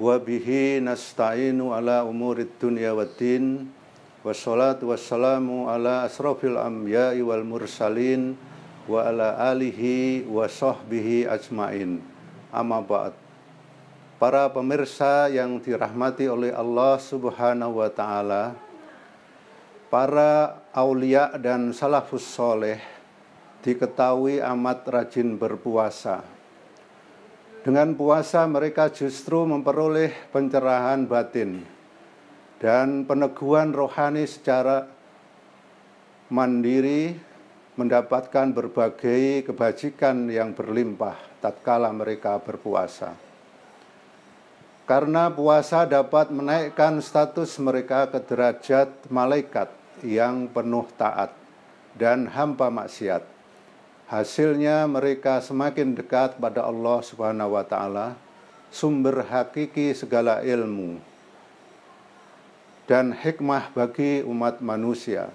wa bihi nasta'inu ala umurid dunya waddin wassalatu wassalamu ala asrofil anbiya'i wal mursalin wa ala alihi wa sahbihi ajmain amma ba'd para pemirsa yang dirahmati oleh Allah Subhanahu wa taala para aulia dan salafus soleh diketahui amat rajin berpuasa dengan puasa mereka justru memperoleh pencerahan batin dan peneguhan rohani secara mandiri mendapatkan berbagai kebajikan yang berlimpah tatkala mereka berpuasa. Karena puasa dapat menaikkan status mereka ke derajat malaikat yang penuh taat dan hampa maksiat Hasilnya mereka semakin dekat pada Allah Subhanahu wa taala, sumber hakiki segala ilmu dan hikmah bagi umat manusia.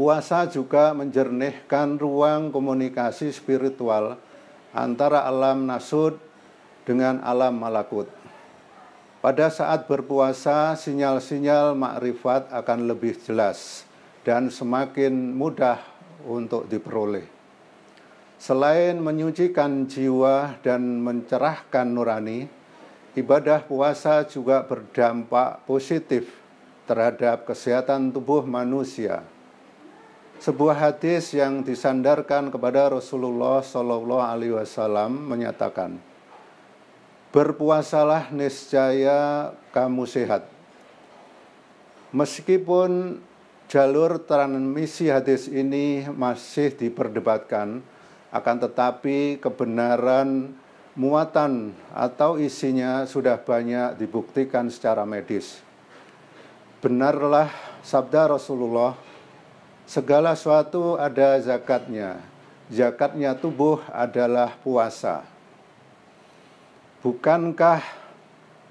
Puasa juga menjernihkan ruang komunikasi spiritual antara alam nasud dengan alam malakut. Pada saat berpuasa, sinyal-sinyal makrifat akan lebih jelas dan semakin mudah untuk diperoleh. Selain menyucikan jiwa dan mencerahkan nurani, ibadah puasa juga berdampak positif terhadap kesehatan tubuh manusia. Sebuah hadis yang disandarkan kepada Rasulullah Shallallahu Alaihi Wasallam menyatakan, berpuasalah niscaya kamu sehat. Meskipun Jalur transmisi hadis ini masih diperdebatkan, akan tetapi kebenaran muatan atau isinya sudah banyak dibuktikan secara medis. Benarlah sabda Rasulullah, segala sesuatu ada zakatnya. Zakatnya tubuh adalah puasa. Bukankah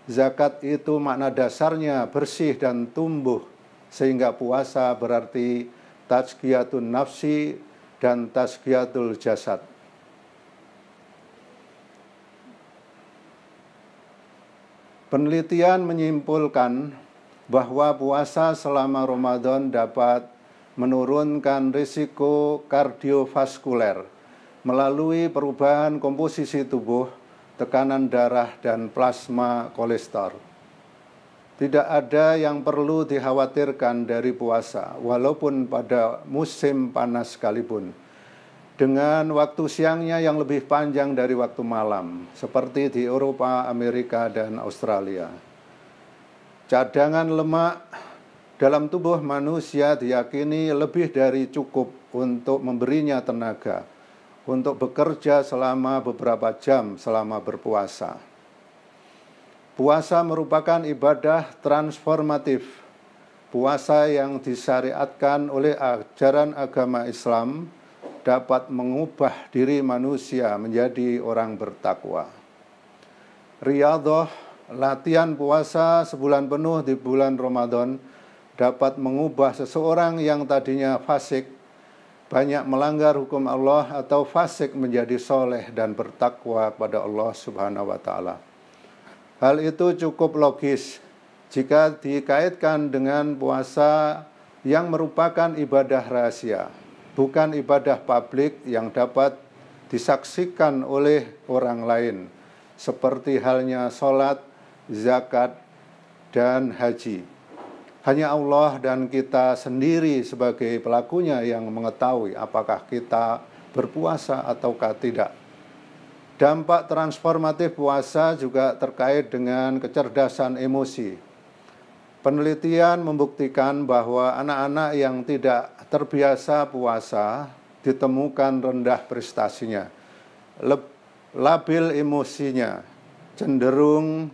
zakat itu makna dasarnya bersih dan tumbuh sehingga puasa berarti tazkiyatun nafsi dan tazkiyatul jasad. Penelitian menyimpulkan bahwa puasa selama Ramadan dapat menurunkan risiko kardiovaskuler melalui perubahan komposisi tubuh, tekanan darah, dan plasma kolesterol. Tidak ada yang perlu dikhawatirkan dari puasa, walaupun pada musim panas sekalipun. Dengan waktu siangnya yang lebih panjang dari waktu malam, seperti di Eropa, Amerika, dan Australia. Cadangan lemak dalam tubuh manusia diyakini lebih dari cukup untuk memberinya tenaga untuk bekerja selama beberapa jam selama berpuasa. Puasa merupakan ibadah transformatif. Puasa yang disyariatkan oleh ajaran agama Islam dapat mengubah diri manusia menjadi orang bertakwa. Riyadhah, latihan puasa sebulan penuh di bulan Ramadan dapat mengubah seseorang yang tadinya fasik, banyak melanggar hukum Allah atau fasik menjadi soleh dan bertakwa kepada Allah Subhanahu wa Ta'ala. Hal itu cukup logis jika dikaitkan dengan puasa yang merupakan ibadah rahasia, bukan ibadah publik yang dapat disaksikan oleh orang lain, seperti halnya sholat, zakat, dan haji. Hanya Allah dan kita sendiri sebagai pelakunya yang mengetahui apakah kita berpuasa ataukah tidak. Dampak transformatif puasa juga terkait dengan kecerdasan emosi. Penelitian membuktikan bahwa anak-anak yang tidak terbiasa puasa ditemukan rendah prestasinya, labil emosinya, cenderung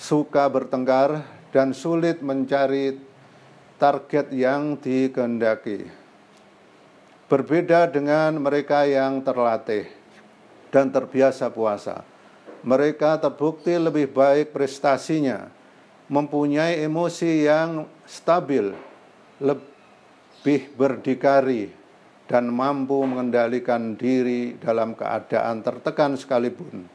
suka bertengkar, dan sulit mencari target yang dikehendaki. Berbeda dengan mereka yang terlatih dan terbiasa puasa. Mereka terbukti lebih baik prestasinya, mempunyai emosi yang stabil, lebih berdikari, dan mampu mengendalikan diri dalam keadaan tertekan sekalipun.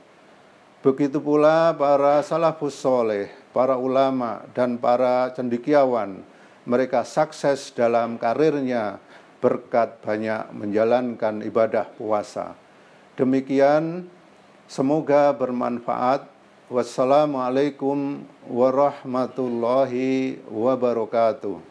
Begitu pula para salafus soleh, para ulama, dan para cendikiawan, mereka sukses dalam karirnya berkat banyak menjalankan ibadah puasa. Demikian, semoga bermanfaat. Wassalamualaikum warahmatullahi wabarakatuh.